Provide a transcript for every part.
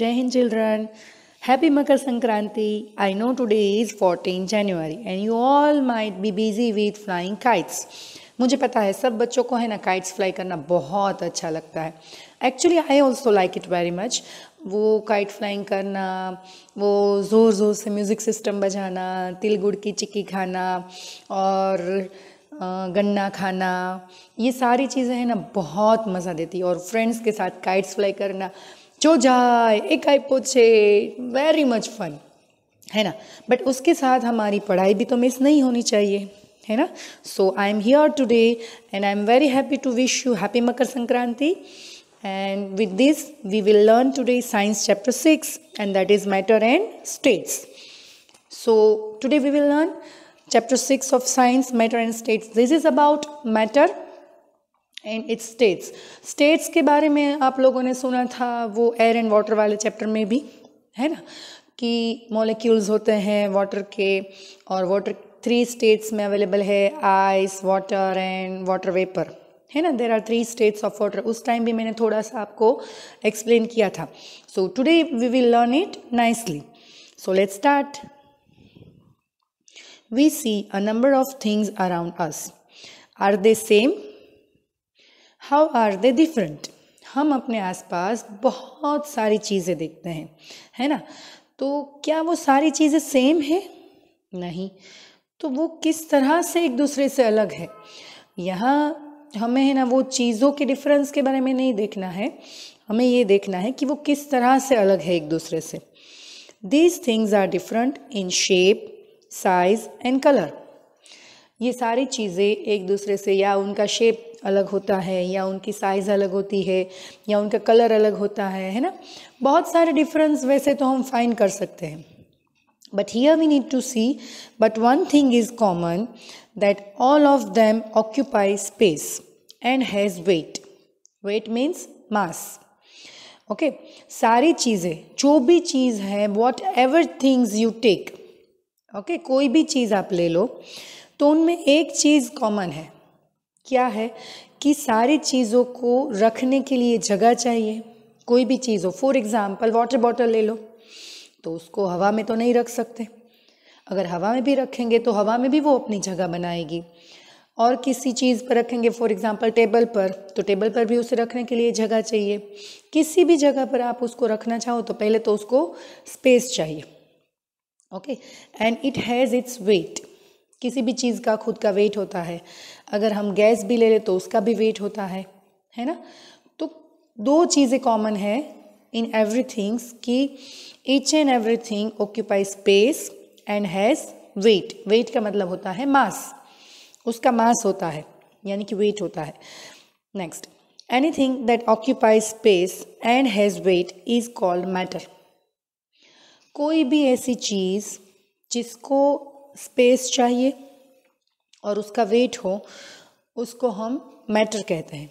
जय Hind children happy Makar Sankranti I know today is fourteen January and you all may be busy with flying kites मुझे पता है सब बच्चों को है ना काइट्स फ्लाई करना बहुत अच्छा लगता है actually I also like it very much वो काइट फ्लाइंग करना वो ज़ोर ज़ोर से म्यूज़िक सिस्टम बजाना तिल गुड़ की चिक्की खाना और गन्ना खाना ये सारी चीज़ें हैं ना बहुत मज़ा देती है और फ्रेंड्स के साथ काइट्स फ्लाई करना जो जाए एक आई पोछे वेरी मच फन है ना बट उसके साथ हमारी पढ़ाई भी तो मिस नहीं होनी चाहिए है ना so I am here today and I am very happy to wish you happy Makar Sankranti and with this we will learn today science chapter six and that is matter and states so today we will learn chapter six of science matter and states this is about matter and its states states के बारे में आप लोगों ने सुना था वो air and water वाले चैप्टर में भी है ना कि मॉलिक्यूल्स होते हैं वाटर के और वाटर थ्री स्टेट्स में अवेलेबल है ice water and water vapour है ना there are three states of water उस टाइम भी मैंने थोड़ा सा आपको एक्सप्लेन किया था so today we will learn it nicely so let's start we see a number of things around us are they same how are they different हम अपने आसपास बहुत सारी चीज़ें देखते हैं है ना तो क्या वो सारी चीज़ें सेम है नहीं तो वो किस तरह से एक दूसरे से अलग है यहाँ हमें है ना वो चीज़ों के डिफरेंस के बारे में नहीं देखना है हमें ये देखना है कि वो किस तरह से अलग है एक दूसरे से these things are different in shape size and colour ये सारी चीज़ें एक दूसरे से या उनका शेप अलग होता है या उनकी साइज़ अलग होती है या उनका कलर अलग होता है है ना बहुत सारे डिफरेंस वैसे तो हम फाइन कर सकते हैं but here we need to see but one thing is common that all of them occupy space and has weight weight means mass okay सारी चीज़ें जो भी चीज़ है whatever things you take okay कोई भी चीज़ आप ले लो तो उनमें एक चीज़ कॉमन है क्या है कि सारी चीज़ों को रखने के लिए जगह चाहिए कोई भी चीज़ हो फॉर एग्ज़ाम्पल वाटर बॉटल ले लो तो उसको हवा में तो नहीं रख सकते अगर हवा में भी रखेंगे तो हवा में भी वो अपनी जगह बनाएगी और किसी चीज़ पर रखेंगे फॉर एग्ज़ाम्पल टेबल पर तो टेबल पर भी उसे रखने के लिए जगह चाहिए किसी भी जगह पर आप उसको रखना चाहो तो पहले तो उसको स्पेस चाहिए okay and it has its weight किसी भी चीज़ का खुद का वेट होता है अगर हम गैस भी ले लें तो उसका भी वेट होता है है ना तो दो चीज़ें कॉमन है इन एवरी थिंग्स कि each and everything occupy space and has weight weight का मतलब होता है मास उसका मास होता है यानी कि वेट होता है next anything that occupy space and has weight is called matter कोई भी ऐसी चीज़ जिसको स्पेस चाहिए और उसका वेट हो उसको हम मैटर कहते हैं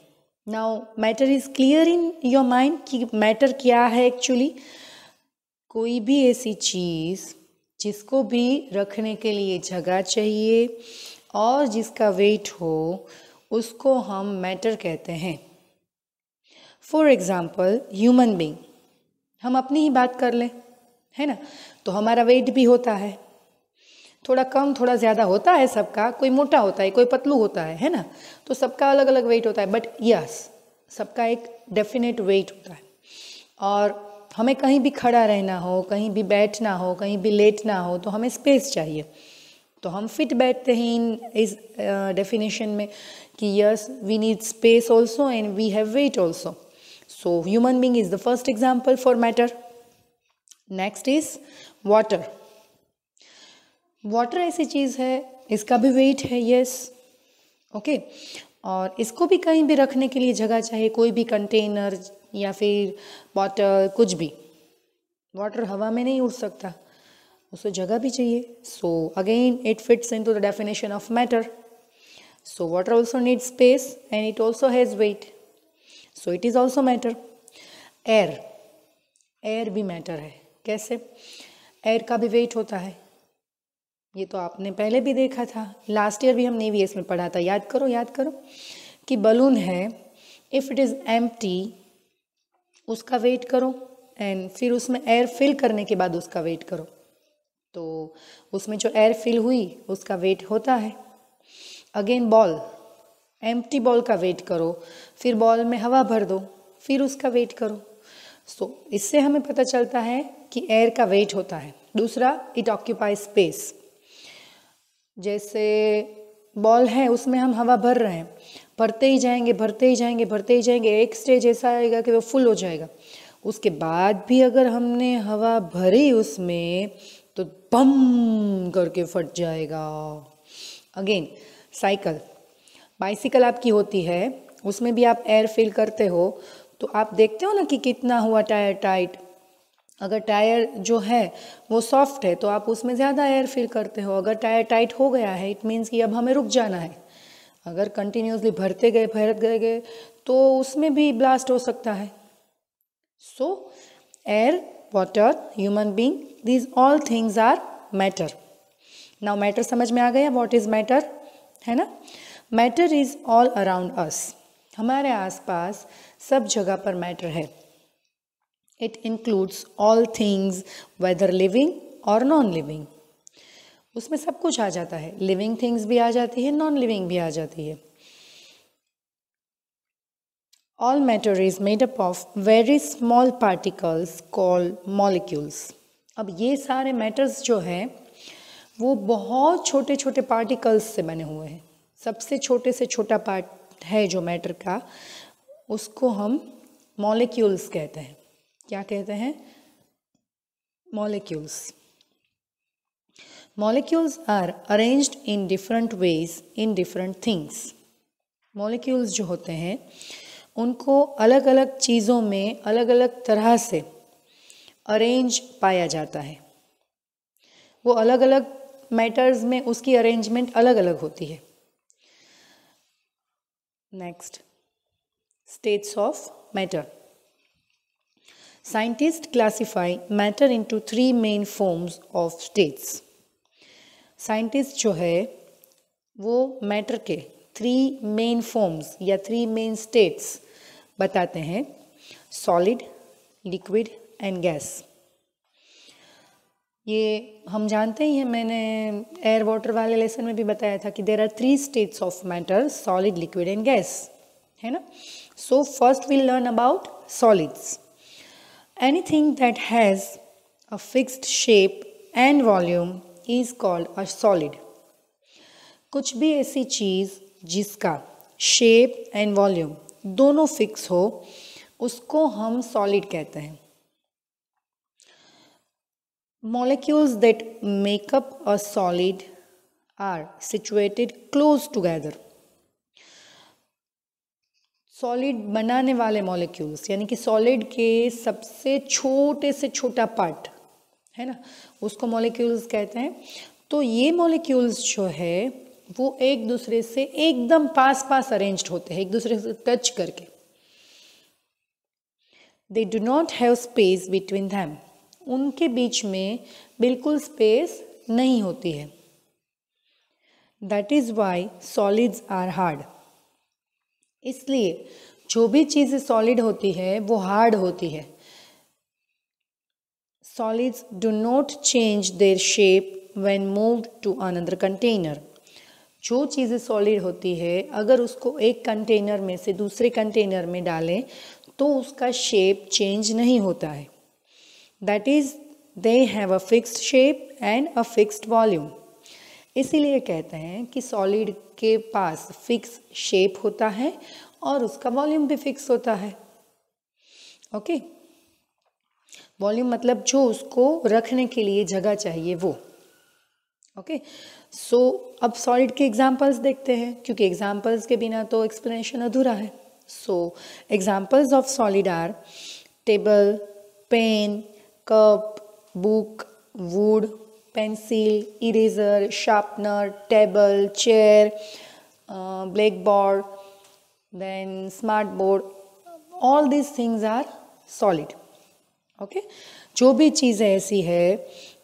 now matter is clear in your mind कि मैटर क्या है एक्चुअली कोई भी ऐसी चीज़ जिसको भी रखने के लिए जगह चाहिए और जिसका वेट हो उसको हम मैटर कहते हैं फॉर एग्ज़ाम्पल ह्यूमन बींग हम अपनी ही बात कर लें है ना तो हमारा वेट भी होता है थोड़ा कम थोड़ा ज़्यादा होता है सबका कोई मोटा होता है कोई पतलू होता है है ना तो सबका अलग अलग वेट होता है बट यस सबका एक डेफिनेट वेट होता है और हमें कहीं भी खड़ा रहना हो कहीं भी बैठना हो कहीं भी लेटना हो तो हमें स्पेस चाहिए तो हम फिट बैठते हैं इन इस डेफिनेशन में कि yes we need space also and we have weight also so human being is the first example for matter next is water water ऐसी चीज़ है इसका भी वेट है यस ओके और इसको भी कहीं भी रखने के लिए जगह चाहिए कोई भी कंटेनर या फिर बॉटल कुछ भी वाटर हवा में नहीं उड़ सकता उसको जगह भी चाहिए so again it fits into the definition of matter so water also need space and it also has weight so it is also matter air air भी मैटर है कैसे एयर का भी वेट होता है ये तो आपने पहले भी देखा था लास्ट ईयर भी हमने वी e में पढ़ा था याद करो याद करो कि बलून है इफ़ इट इज़ एम उसका वेट करो एंड फिर उसमें एयर फिल करने के बाद उसका वेट करो तो उसमें जो एयर फिल हुई उसका वेट होता है अगेन बॉल एम बॉल का वेट करो फिर बॉल में हवा भर दो फिर उसका वेट करो सो so, इससे हमें पता चलता है कि एयर का वेट होता है दूसरा इट ऑक्यूपाई स्पेस जैसे बॉल है उसमें हम हवा भर रहे हैं भरते ही जाएंगे भरते ही जाएंगे भरते ही जाएंगे एक स्टेज ऐसा आएगा कि वो फुल हो जाएगा उसके बाद भी अगर हमने हवा भरी उसमें तो बम करके फट जाएगा अगेन साइकिल बाइसिकल आपकी होती है उसमें भी आप एयर फील करते हो तो आप देखते हो ना कि कितना हुआ टायर टाइट अगर टायर जो है वो सॉफ्ट है तो आप उसमें ज़्यादा एयर फिल करते हो अगर टायर टाइट हो गया है इट मीन्स कि अब हमें रुक जाना है अगर कंटिन्यूसली भरते गए भरत गए गए तो उसमें भी ब्लास्ट हो सकता है so air water human being these all things are matter now matter समझ में आ गया वॉट इज़ मैटर है ना matter is all around us हमारे आसपास सब जगह पर मैटर है it includes all things whether living और नॉन लिविंग उसमें सब कुछ आ जाता है लिविंग थिंग्स भी आ जाती है नॉन लिविंग भी आ जाती है all matter is made up of very small particles call molecules अब ये सारे मैटर्स जो है वो बहुत छोटे छोटे पार्टिकल्स से बने हुए हैं सबसे छोटे से छोटा पार्ट है जो मैटर का उसको हम मॉलिक्यूल्स कहते हैं क्या कहते हैं molecules molecules are arranged in different ways in different things molecules जो होते हैं उनको अलग अलग चीज़ों में अलग अलग तरह से अरेंज पाया जाता है वो अलग अलग मैटर्स में उसकी अरेंजमेंट अलग अलग होती है next states of matter Scientists classify matter into three main forms of states. Scientist जो है वो मैटर के थ्री मेन फॉर्म्स या थ्री मेन स्टेट्स बताते हैं सॉलिड लिक्विड एंड गैस ये हम जानते ही हैं मैंने एयर वाटर वाले लेसन में भी बताया था कि there are three states of matter solid liquid and gas है ना so first we learn about solids Anything that has a fixed shape and volume is called a solid. कुछ भी ऐसी चीज़ जिसका शेप एंड वॉल्यूम दोनों fix हो उसको हम सॉलिड कहते हैं molecules that make up a solid are situated close together solid बनाने वाले मॉलिक्यूल्स यानी कि सॉलिड के सबसे छोटे से छोटा पार्ट है ना उसको मॉलिक्यूल्स कहते हैं तो ये मॉलिक्यूल्स जो है वो एक दूसरे से एकदम पास पास अरेंज्ड होते हैं एक दूसरे से टच करके they do not have space between them उनके बीच में बिल्कुल स्पेस नहीं होती है that is why solids are hard इसलिए जो भी चीज़ सॉलिड होती है वो हार्ड होती है solid do not change their shape when move to another container जो चीज़ें सॉलिड होती है अगर उसको एक कंटेनर में से दूसरे कंटेनर में डालें तो उसका शेप चेंज नहीं होता है that is they have a fixed shape and a fixed volume इसीलिए कहते हैं कि सॉलिड के पास फिक्स शेप होता है और उसका वॉल्यूम भी फिक्स होता है ओके वॉल्यूम मतलब जो उसको रखने के लिए जगह चाहिए वो ओके okay? सो so, अब सॉलिड के एग्जाम्पल्स देखते हैं क्योंकि एग्जाम्पल्स के बिना तो एक्सप्लेनेशन अधूरा है so examples of solid are table pen cup book wood pencil eraser sharpener table chair black board then smart board all this things are solid okay जो भी चीज़ ऐसी है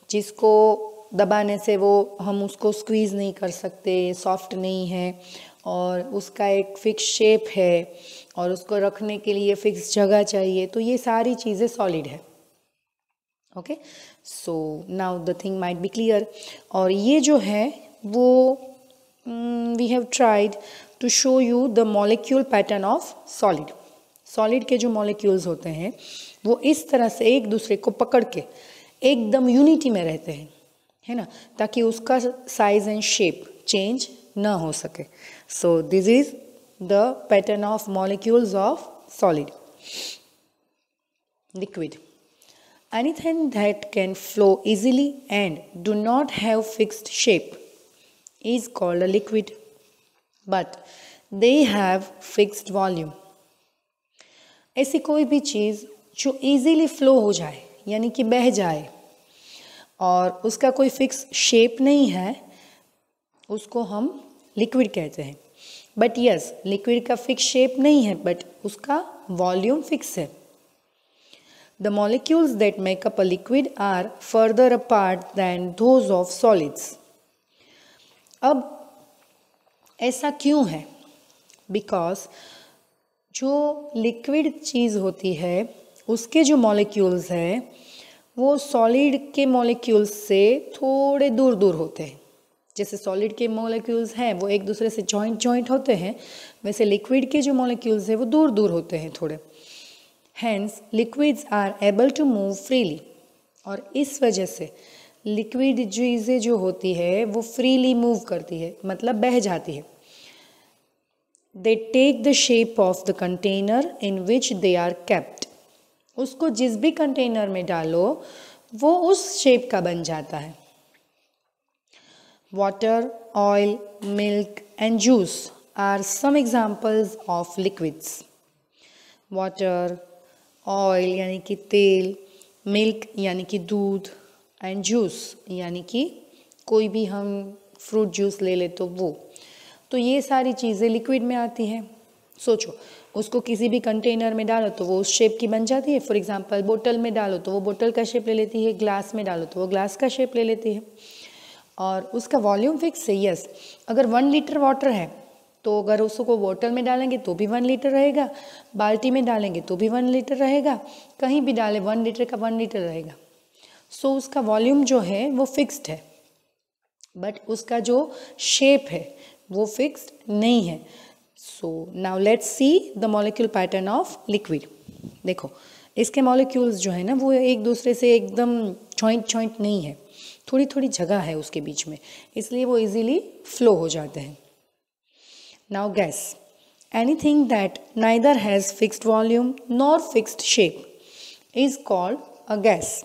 जिसको दबाने से वो हम उसको स्क्वीज़ नहीं कर सकते सॉफ्ट नहीं है और उसका एक फिक्स शेप है और उसको रखने के लिए फिक्स जगह चाहिए तो ये सारी चीज़ें सॉलिड है okay okay? So now the thing might be clear और ये जो है वो we have tried to show you the molecule pattern of solid solid के जो मॉलिक्यूल्स होते हैं वो इस तरह से एक दूसरे को पकड़ के एकदम यूनिटी में रहते हैं है ना ताकि उसका साइज एंड शेप चेंज ना हो सके so this is the pattern of molecules of solid liquid anything that can flow easily and do not have fixed shape is called a liquid but they have fixed volume ऐसी कोई भी चीज़ जो easily flow हो जाए यानी कि बह जाए और उसका कोई फिक्स शेप नहीं है उसको हम लिक्विड कहते हैं बट यस लिक्विड का फिक्स शेप नहीं है बट उसका वॉल्यूम फिक्स है The molecules that make up a liquid are further apart than those of solids. अब ऐसा क्यों है बिकॉज जो लिक्विड चीज़ होती है उसके जो molecules hai वो सॉलिड के मॉलिक्यूल्स से थोड़े दूर दूर होते हैं जैसे सॉलिड के मॉलिक्यूल्स हैं वो एक दूसरे से जॉइंट जॉइंट होते हैं वैसे लिक्विड के जो मॉलिक्यूल्स हैं वो दूर दूर होते हैं थोड़े hence liquids are able to move freely और इस वजह से लिक्विड चीज़ें जो होती है वो फ्रीली मूव करती है मतलब बह जाती है they take the shape of the container in which they are kept उसको जिस भी कंटेनर में डालो वो उस शेप का बन जाता है water oil milk and juice are some examples of liquids water oil यानी कि तेल मिल्क यानी कि दूध एंड जूस यानी कि कोई भी हम फ्रूट जूस ले ले तो वो तो ये सारी चीज़ें लिक्विड में आती हैं सोचो उसको किसी भी कंटेनर में डालो तो वो उस शेप की बन जाती है फॉर एग्जांपल बोतल में डालो तो वो बोतल का शेप ले लेती है ग्लास में डालो तो वो ग्लास का शेप ले लेती है और उसका वॉल्यूम फिक्स है यस अगर वन लीटर वाटर है तो अगर उसको बोतल में डालेंगे तो भी वन लीटर रहेगा बाल्टी में डालेंगे तो भी वन लीटर रहेगा कहीं भी डालें वन लीटर का वन लीटर रहेगा सो so, उसका वॉल्यूम जो है वो फिक्स्ड है बट उसका जो शेप है वो फिक्स्ड नहीं है so now let's see the molecule pattern of liquid देखो इसके मॉलिक्यूल्स जो है ना वो एक दूसरे से एकदम जॉइंट जॉइंट नहीं है थोड़ी थोड़ी जगह है उसके बीच में इसलिए वो इजीली फ्लो हो जाते हैं Now guess. Anything that neither has fixed volume nor fixed shape is called a gas.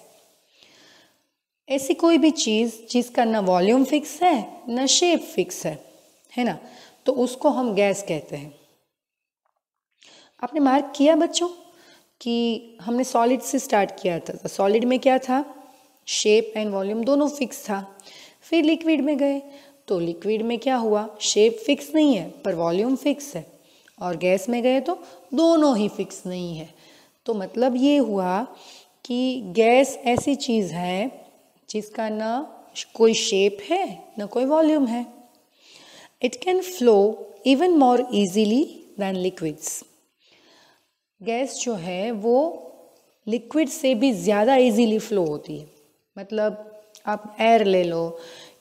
ऐसी कोई भी चीज़ जिसका ना वॉल्यूम फिक्स है ना शेप फिक्स है है ना तो उसको हम गैस कहते हैं आपने मार्क किया बच्चों कि हमने सॉलिड से स्टार्ट किया था सॉलिड तो में क्या था शेप एंड वॉल्यूम दोनों फिक्स था फिर लिक्विड में गए तो लिक्विड में क्या हुआ शेप फिक्स नहीं है पर वॉल्यूम फिक्स है और गैस में गए तो दोनों ही फिक्स नहीं है तो मतलब ये हुआ कि गैस ऐसी चीज़ है जिसका ना कोई शेप है ना कोई वॉल्यूम है it can flow even more easily than liquids gas जो है वो लिक्विड से भी ज़्यादा इजीली फ्लो होती है मतलब आप एयर ले लो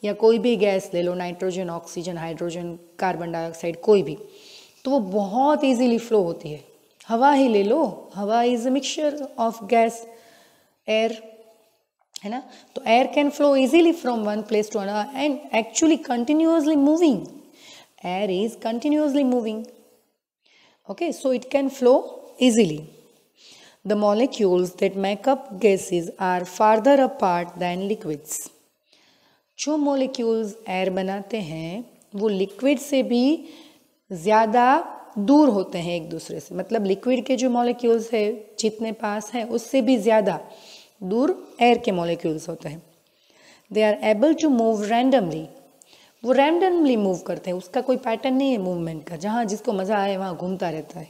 या कोई भी गैस ले लो nitrogen oxygen hydrogen carbon dioxide कोई भी तो वो बहुत इजीली फ्लो होती है हवा ही ले लो हवा is a mixture of gas air है ना तो air can flow easily from one place to another and actually continuously moving air is continuously moving okay so it can flow easily the molecules that make up gases are farther apart than liquids जो molecules air बनाते हैं वो liquid से भी ज़्यादा दूर होते हैं एक दूसरे से मतलब लिक्विड के जो मॉलिक्यूल्स है जितने पास हैं उससे भी ज़्यादा दूर एयर के मॉलिक्यूल्स होते हैं they are able to move randomly वो रैंडमली मूव करते हैं उसका कोई पैटर्न नहीं है मूवमेंट का जहाँ जिसको मज़ा आए वहाँ घूमता रहता है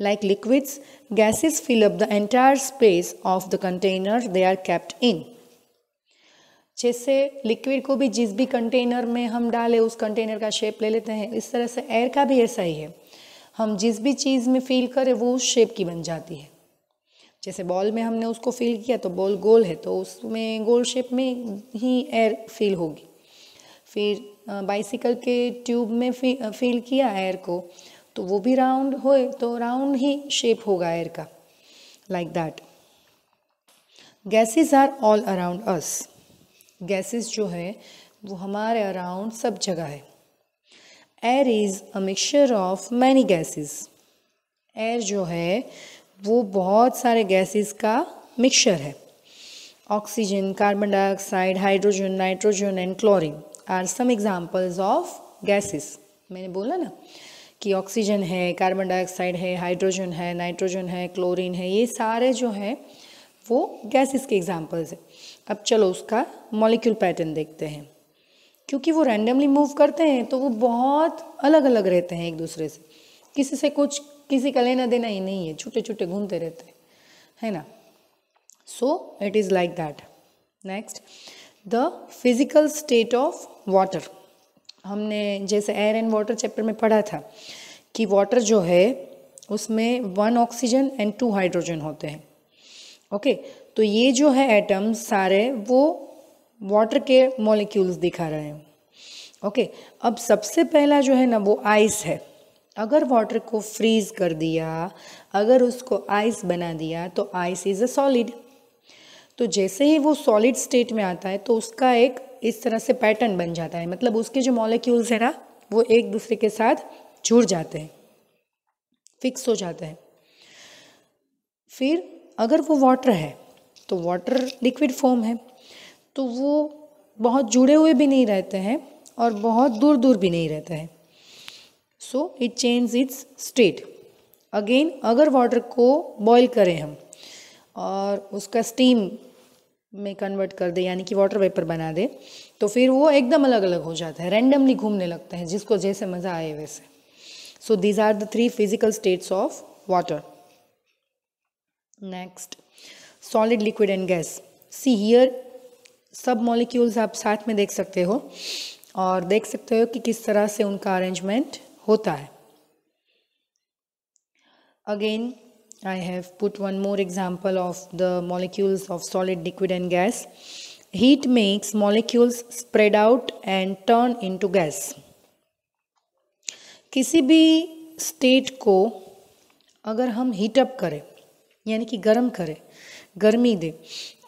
like liquids gases fill up the entire space of the container they are kept in जैसे लिक्विड को भी जिस भी कंटेनर में हम डालें उस कंटेनर का शेप ले लेते हैं इस तरह से एयर का भी ऐसा ही है हम जिस भी चीज़ में फील करें वो उस शेप की बन जाती है जैसे बॉल में हमने उसको फील किया तो बॉल गोल है तो उसमें गोल शेप में ही एयर फील होगी फिर बाइसिकल के ट्यूब में फी, फील किया एयर को तो वो भी राउंड होए तो राउंड ही शेप होगा एयर का like that gases are all around us gases जो है वो हमारे अराउंड सब जगह है air is a mixture of many gases air जो है वो बहुत सारे गैसेस का मिक्सचर है oxygen carbon dioxide hydrogen nitrogen and chlorine are some examples of gases मैंने बोला ना कि ऑक्सीजन है कार्बन डाइऑक्साइड है हाइड्रोजन है नाइट्रोजन है क्लोरीन है ये सारे जो है वो गैसेस के एग्जांपल्स है अब चलो उसका मॉलिक्यूल पैटर्न देखते हैं क्योंकि वो रैंडमली मूव करते हैं तो वो बहुत अलग अलग रहते हैं एक दूसरे से किसी से कुछ किसी का लेना देना ही नहीं है छोटे छोटे घूमते रहते हैं है ना so it is like that next the physical state of water हमने जैसे एयर एंड वाटर चैप्टर में पढ़ा था कि वाटर जो है उसमें one oxygen and two hydrogen होते हैं ओके okay, तो ये जो है एटम सारे वो वाटर के मॉलिक्यूल्स दिखा रहे हैं ओके अब सबसे पहला जो है ना वो आइस है अगर वाटर को फ्रीज कर दिया अगर उसको आइस बना दिया तो आइस इज़ अ सॉलिड तो जैसे ही वो सॉलिड स्टेट में आता है तो उसका एक इस तरह से पैटर्न बन जाता है मतलब उसके जो मॉलिक्यूल्स है ना वो एक दूसरे के साथ जुड़ जाते हैं फिक्स हो जाते हैं फिर अगर वो वाटर है तो वाटर लिक्विड फॉर्म है तो वो बहुत जुड़े हुए भी नहीं रहते हैं और बहुत दूर दूर भी नहीं रहते हैं so it change its state again अगर वाटर को बॉयल करें हम और उसका स्टीम में कन्वर्ट कर दे यानी कि वाटर वेपर बना दे तो फिर वो एकदम अलग अलग हो जाता है रैंडमली घूमने लगता है जिसको जैसे मज़ा आए वैसे so these are the three physical states of water next solid liquid and gas see here सब मॉलिक्यूल्स आप साथ में देख सकते हो और देख सकते हो कि किस तरह से उनका अरेंजमेंट होता है again I have put one more example of the molecules of solid liquid and gas heat makes molecules spread out and turn into gas किसी भी स्टेट को अगर हम हीटअप करें यानी कि गर्म करें गर्मी दे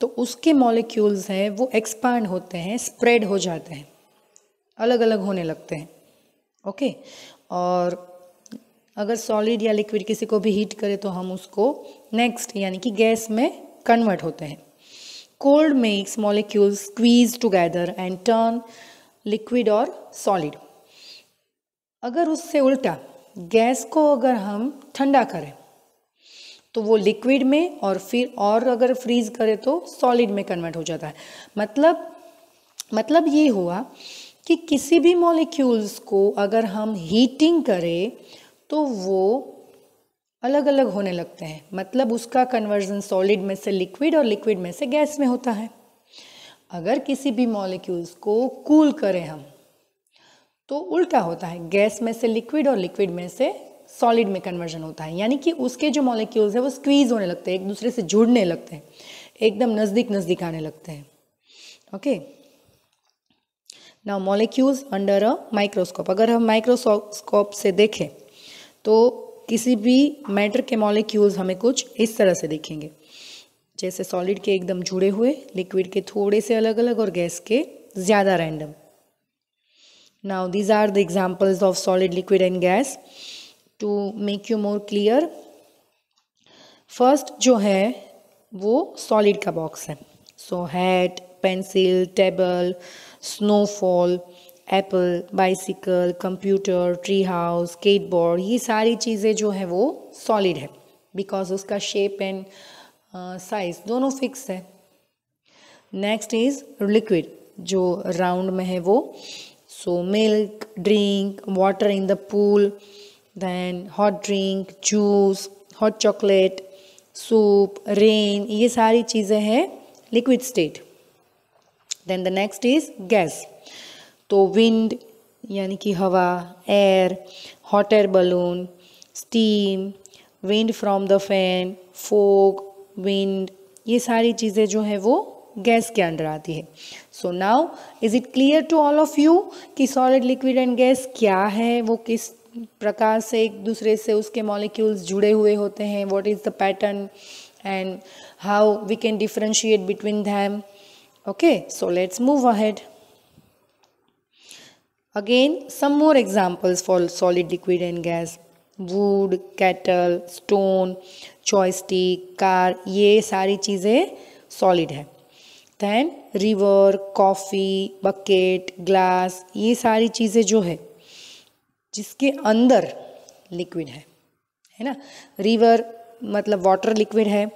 तो उसके मॉलिक्यूल्स हैं वो एक्सपांड होते हैं स्प्रेड हो जाते हैं अलग अलग होने लगते हैं ओके और अगर सॉलिड या लिक्विड किसी को भी हीट करें तो हम उसको नेक्स्ट यानी कि गैस में कन्वर्ट होते हैं cold makes molecules squeeze together and turn liquid और सॉलिड अगर उससे उल्टा गैस को अगर हम ठंडा करें तो वो लिक्विड में और फिर और अगर फ्रीज करें तो सॉलिड में कन्वर्ट हो जाता है मतलब मतलब ये हुआ कि किसी भी मॉलिक्यूल्स को अगर हम हीटिंग करें तो वो अलग अलग होने लगते हैं मतलब उसका कन्वर्जन सॉलिड में से लिक्विड और लिक्विड में से गैस में होता है अगर किसी भी मॉलिक्यूल्स को कूल करें हम तो उल्टा होता है गैस में से लिक्विड और लिक्विड में से सॉलिड में कन्वर्जन होता है यानी कि उसके जो मॉलिक्यूल्स हैं वो स्क्वीज़ होने लगते हैं एक दूसरे से जुड़ने लगते हैं एकदम नज़दीक नज़दीक आने लगते हैं ओके ना मॉलिक्यूल्स अंडर अ माइक्रोस्कोप अगर हम माइक्रोस्कोप से देखें तो किसी भी मैटर के मॉलिक्यूल्स हमें कुछ इस तरह से देखेंगे जैसे सॉलिड के एकदम जुड़े हुए लिक्विड के थोड़े से अलग अलग और गैस के ज़्यादा random now these are the examples of solid liquid and gas to make you more clear first जो है वो सॉलिड का बॉक्स है so hat pencil table snowfall apple bicycle computer tree house skateboard ये सारी चीज़ें जो है वो uh, सॉलिड है बिकॉज उसका शेप एंड साइज दोनों फिक्स है नेक्स्ट इज़ लिक्विड जो राउंड में है वो so milk drink water in the pool then hot drink juice hot chocolate soup rain ये सारी चीज़ें हैं liquid state then the next is gas तो विंड यानी कि हवा air hot air balloon steam wind from the fan fog wind ये सारी चीज़ें जो है वो गैस के अंदर आती है so now is it clear to all of you कि सॉलिड लिक्विड एंड गैस क्या है वो किस प्रकार से एक दूसरे से उसके मॉलिक्यूल्स जुड़े हुए होते हैं what is the pattern and how we can differentiate between them okay so let's move ahead again some more examples for solid liquid and gas wood kettle stone chopstick car ये सारी चीज़ें solid है then river coffee bucket glass ये सारी चीज़ें जो है जिसके अंदर लिक्विड है है ना रिवर मतलब वाटर लिक्विड है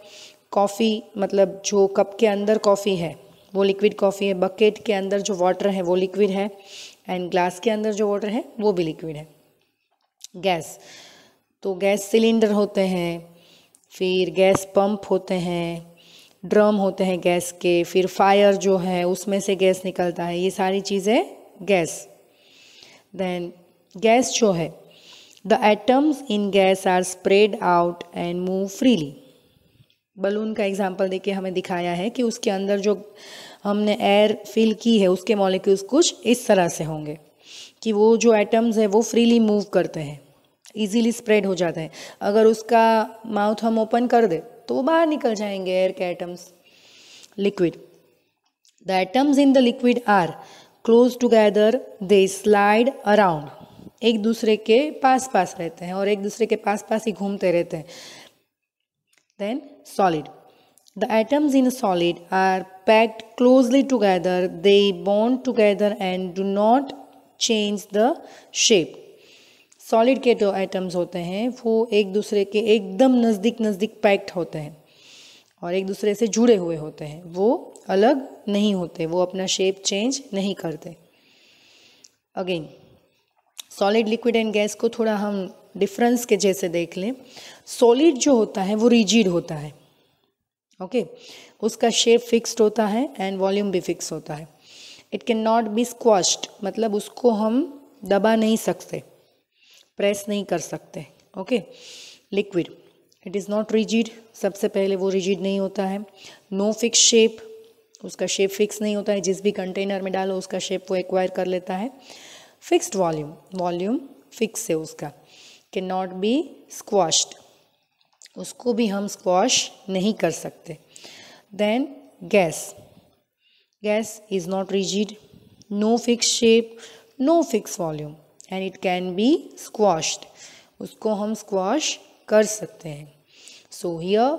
कॉफ़ी मतलब जो कप के अंदर कॉफ़ी है वो लिक्विड कॉफ़ी है बकेट के अंदर जो वाटर है वो लिक्विड है एंड ग्लास के अंदर जो वाटर है वो भी लिक्विड है गैस तो गैस सिलेंडर होते हैं फिर गैस पंप होते हैं ड्रम होते हैं गैस के फिर फायर जो है उसमें से गैस निकलता है ये सारी चीज़ें गैस देन गैस जो है the atoms in gas are spread out and move freely balloon का एग्जाम्पल देके हमें दिखाया है कि उसके अंदर जो हमने एयर फिल की है उसके मॉलिक्यूल्स कुछ इस तरह से होंगे कि वो जो एटम्स है वो फ्रीली मूव करते हैं इजीली स्प्रेड हो जाते हैं अगर उसका माउथ हम ओपन कर दे तो वो बाहर निकल जाएंगे एयर के atoms liquid the atoms in the liquid are close together they slide around एक दूसरे के पास पास रहते हैं और एक दूसरे के पास पास ही घूमते रहते हैं then solid the items in solid are packed closely together they bond together and do not change the shape solid के जो एटम्स होते हैं वो एक दूसरे के एकदम नज़दीक नज़दीक पैक्ड होते हैं और एक दूसरे से जुड़े हुए होते हैं वो अलग नहीं होते वो अपना शेप चेंज नहीं करते again solid liquid and gas को थोड़ा हम डिफरेंस के जैसे देख लें सॉलिड जो होता है वो रिजिड होता है ओके okay? उसका शेप फिक्स्ड होता है एंड वॉल्यूम भी फिक्स होता है it can not be squashed मतलब उसको हम दबा नहीं सकते प्रेस नहीं कर सकते okay liquid it is not rigid सबसे पहले वो रिजिड नहीं होता है नो फिक्स शेप उसका शेप फिक्स नहीं होता है जिस भी कंटेनर में डालो उसका शेप वो एक्वायर कर लेता है फिक्स्ड वॉल्यूम वॉल्यूम फिक्स है उसका कैन नॉट बी स्क्वाश्ड उसको भी हम स्क्वाश नहीं कर सकते then gas gas is not rigid no fix shape no fix volume and it can be squashed उसको हम स्क्वाश कर सकते हैं सो so हियर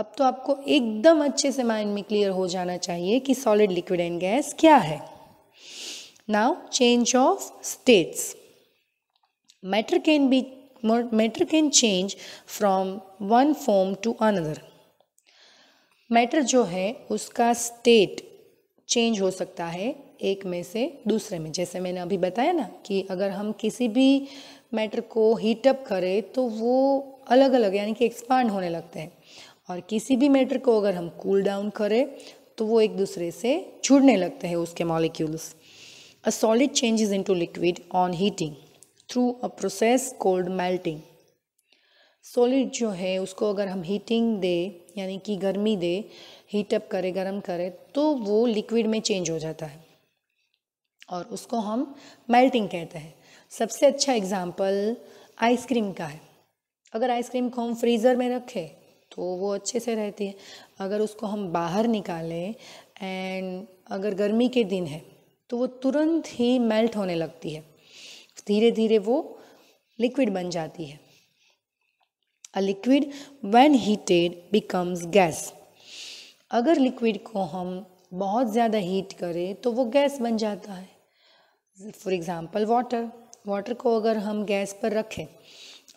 अब तो आपको एकदम अच्छे से माइंड में क्लियर हो जाना चाहिए कि सॉलिड लिक्विड एंड गैस क्या है Now change of states. Matter can be matter can change from one form to another. Matter जो है उसका स्टेट चेंज हो सकता है एक में से दूसरे में जैसे मैंने अभी बताया ना कि अगर हम किसी भी मैटर को हीटअप करें तो वो अलग अलग यानी कि एक्सपांड होने लगते हैं और किसी भी मैटर को अगर हम कूल डाउन करें तो वो एक दूसरे से छुड़ने लगते हैं उसके molecules A solid changes into liquid on heating through a process called melting. Solid जो है उसको अगर हम हीटिंग दे यानी कि गर्मी दे हीट अप करे गर्म करे तो वो लिक्विड में चेंज हो जाता है और उसको हम मेल्टिंग कहते हैं सबसे अच्छा एग्ज़ाम्पल आइसक्रीम का है अगर आइसक्रीम को हम फ्रीज़र में रखें तो वो अच्छे से रहती है अगर उसको हम बाहर निकालें एंड अगर गर्मी के दिन है तो वो तुरंत ही मेल्ट होने लगती है धीरे धीरे वो लिक्विड बन जाती है a liquid when heated becomes gas अगर लिक्विड को हम बहुत ज़्यादा हीट करें तो वो गैस बन जाता है फॉर एग्ज़ाम्पल वाटर वाटर को अगर हम गैस पर रखें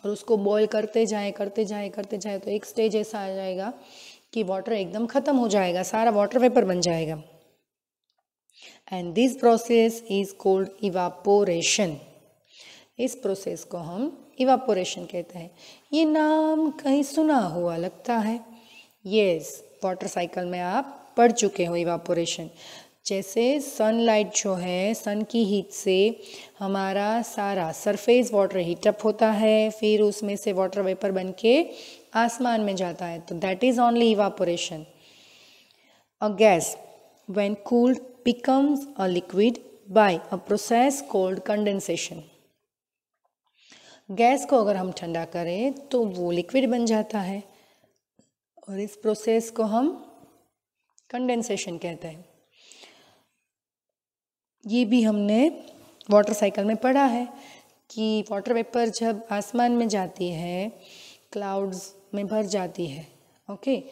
और उसको बॉयल करते जाएं करते जाएं करते जाएं तो एक स्टेज ऐसा आ जाएगा कि वाटर एकदम ख़त्म हो जाएगा सारा वाटर वेपर बन जाएगा and this process is called evaporation इस प्रोसेस को हम इवापोरेशन कहते हैं ये नाम कहीं सुना हुआ लगता है यस वाटर साइकिल में आप पढ़ चुके हो इवापोरेशन जैसे सनलाइट जो है सन की हीट से हमारा सारा सरफेस वाटर हीटअप होता है फिर उसमें से वाटर वेपर बन के आसमान में जाता है तो that is only evaporation a gas when cooled becomes a liquid by a process called condensation. Gas को अगर हम ठंडा करें तो वो लिक्विड बन जाता है और इस प्रोसेस को हम कंडेंसेशन कहते हैं ये भी हमने वाटर साइकिल में पढ़ा है कि वाटर वेपर जब आसमान में जाती है क्लाउड्स में भर जाती है ओके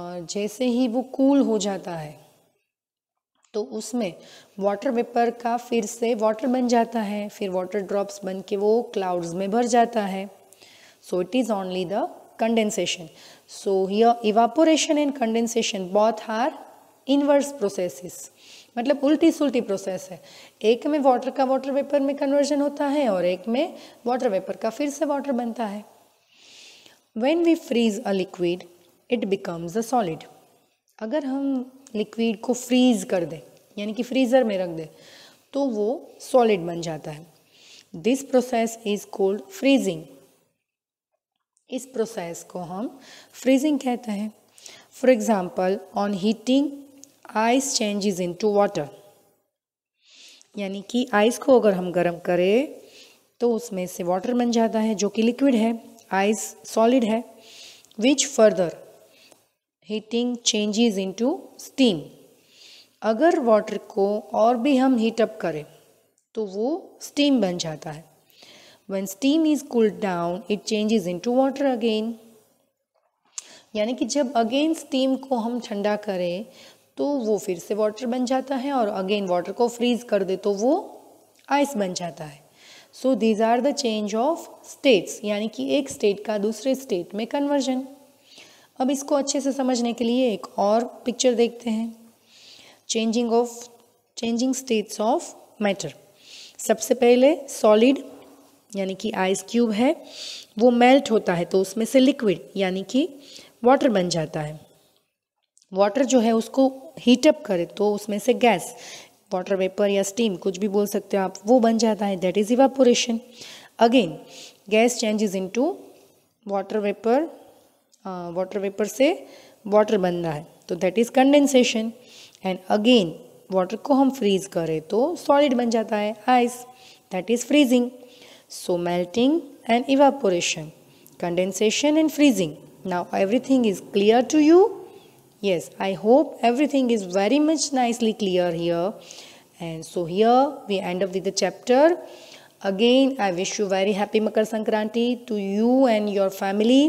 और जैसे ही वो कूल हो जाता है तो उसमें वाटर वेपर का फिर से वाटर बन जाता है फिर वाटर ड्रॉप्स बन के वो क्लाउड्स में भर जाता है so it is only the condensation so here evaporation and condensation both are inverse processes मतलब उल्टी सुलटी प्रोसेस है एक में वाटर का वाटर वेपर में कन्वर्जन होता है और एक में वाटर वेपर का फिर से वाटर बनता है when we freeze a liquid it becomes a solid अगर हम लिक्विड को फ्रीज कर दे यानी कि फ्रीज़र में रख दे तो वो सॉलिड बन जाता है this process is called freezing इस प्रोसेस को हम फ्रीजिंग कहते हैं for example on heating ice changes into water यानी कि आइस को अगर हम गर्म करें तो उसमें से वाटर बन जाता है जो कि लिक्विड है आइस सॉलिड है which further heating changes into steam अगर वाटर को और भी हम हीट अप करें तो वो स्टीम बन जाता है when steam is cool down it changes into water again यानी कि जब अगेन स्टीम को हम ठंडा करें तो वो फिर से वाटर बन जाता है और अगेन वाटर को फ्रीज कर दे तो वो आइस बन जाता है so these are the change of states यानी कि एक स्टेट का दूसरे स्टेट में कन्वर्जन अब इसको अच्छे से समझने के लिए एक और पिक्चर देखते हैं changing of changing states of matter सबसे पहले सॉलिड यानी कि आइस क्यूब है वो मेल्ट होता है तो उसमें से लिक्विड यानी कि वाटर बन जाता है वाटर जो है उसको हीटअप करे तो उसमें से गैस वाटर वेपर या स्टीम कुछ भी बोल सकते हो आप वो बन जाता है that is evaporation again gas changes into water vapour water vapour से वाटर बन रहा है तो that is condensation and again water को हम फ्रीज करें तो सॉलिड बन जाता है ice that is freezing so melting and evaporation condensation and freezing now everything is clear to you yes I hope everything is very much nicely clear here and so here we end of with chapter again I wish you very happy Makar Sankranti to you and your family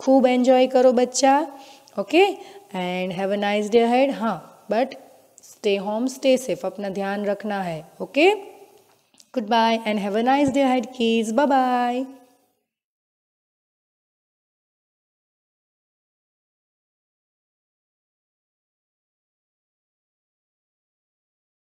खूब enjoy करो बच्चा okay and have a nice day ahead हाँ but stay home stay safe अपना ध्यान रखना है okay good bye and have a nice day ahead kids bye bye